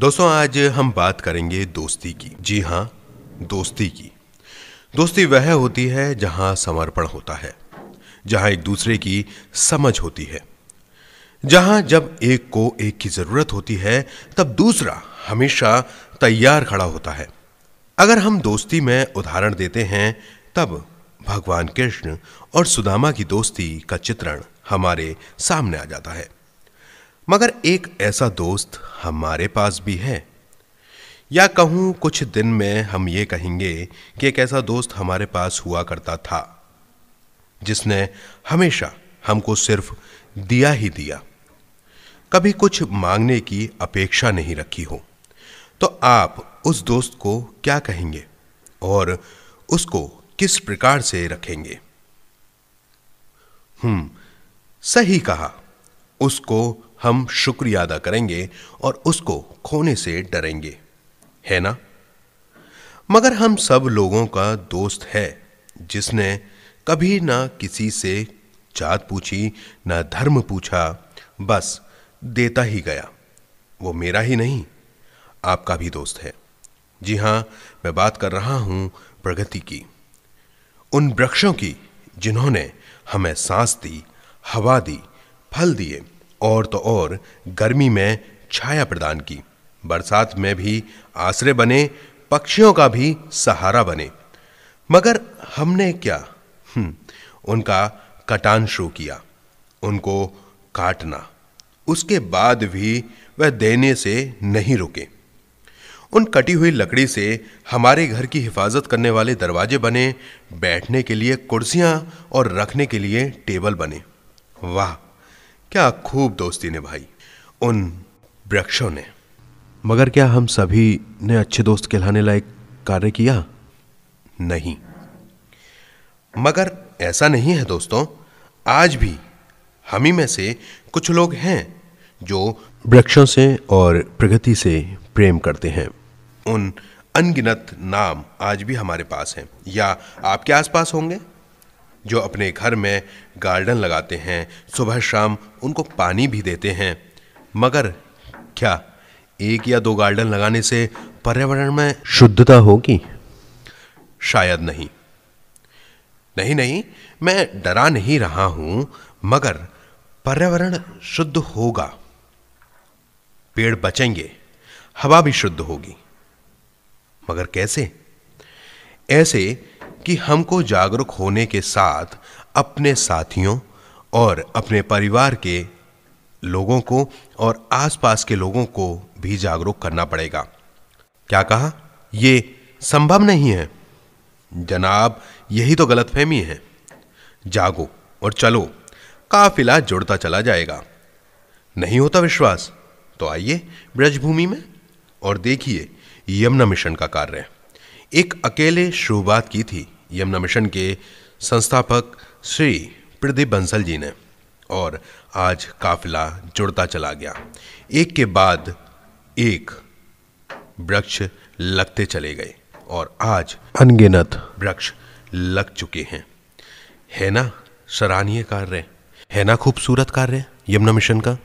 दोस्तों आज हम बात करेंगे दोस्ती की जी हाँ दोस्ती की दोस्ती वह होती है जहाँ समर्पण होता है जहाँ एक दूसरे की समझ होती है जहाँ जब एक को एक की ज़रूरत होती है तब दूसरा हमेशा तैयार खड़ा होता है अगर हम दोस्ती में उदाहरण देते हैं तब भगवान कृष्ण और सुदामा की दोस्ती का चित्रण हमारे सामने आ जाता है मगर एक ऐसा दोस्त हमारे पास भी है या कहूँ कुछ दिन में हम ये कहेंगे कि एक ऐसा दोस्त हमारे पास हुआ करता था जिसने हमेशा हमको सिर्फ दिया ही दिया कभी कुछ मांगने की अपेक्षा नहीं रखी हो तो आप उस दोस्त को क्या कहेंगे और उसको किस प्रकार से रखेंगे हम्म सही कहा उसको हम शुक्रिया अदा करेंगे और उसको खोने से डरेंगे है ना मगर हम सब लोगों का दोस्त है जिसने कभी ना किसी से जात पूछी ना धर्म पूछा बस देता ही गया वो मेरा ही नहीं आपका भी दोस्त है जी हां मैं बात कर रहा हूं प्रगति की उन वृक्षों की जिन्होंने हमें सांस दी हवा दी फल दिए और तो और गर्मी में छाया प्रदान की बरसात में भी आश्रय बने पक्षियों का भी सहारा बने मगर हमने क्या हम्म, उनका कटान शुरू किया उनको काटना उसके बाद भी वह देने से नहीं रुके उन कटी हुई लकड़ी से हमारे घर की हिफाजत करने वाले दरवाजे बने बैठने के लिए कुर्सियां और रखने के लिए टेबल बने वाह क्या खूब दोस्ती निभाई उन वृक्षों ने मगर क्या हम सभी ने अच्छे दोस्त कहलाने लायक कार्य किया नहीं मगर ऐसा नहीं है दोस्तों आज भी हम ही में से कुछ लोग हैं जो वृक्षों से और प्रगति से प्रेम करते हैं उन अनगिनत नाम आज भी हमारे पास हैं या आपके आसपास होंगे जो अपने घर में गार्डन लगाते हैं सुबह शाम उनको पानी भी देते हैं मगर क्या एक या दो गार्डन लगाने से पर्यावरण में शुद्धता होगी शायद नहीं नहीं नहीं मैं डरा नहीं रहा हूं मगर पर्यावरण शुद्ध होगा पेड़ बचेंगे हवा भी शुद्ध होगी मगर कैसे ऐसे कि हमको जागरूक होने के साथ अपने साथियों और अपने परिवार के लोगों को और आसपास के लोगों को भी जागरूक करना पड़ेगा क्या कहा ये संभव नहीं है जनाब यही तो गलतफहमी है जागो और चलो काफिला जुड़ता चला जाएगा नहीं होता विश्वास तो आइए ब्रजभूमि में और देखिए यमुना मिशन का कार्य एक अकेले शुरुआत की थी यमुना मिशन के संस्थापक श्री प्रदीप बंसल जी ने और आज काफिला जुड़ता चला गया एक के बाद एक वृक्ष लगते चले गए और आज अनगिनत वृक्ष लग चुके हैं है ना सराहनीय कार्य है ना खूबसूरत कार्य यमुना मिशन का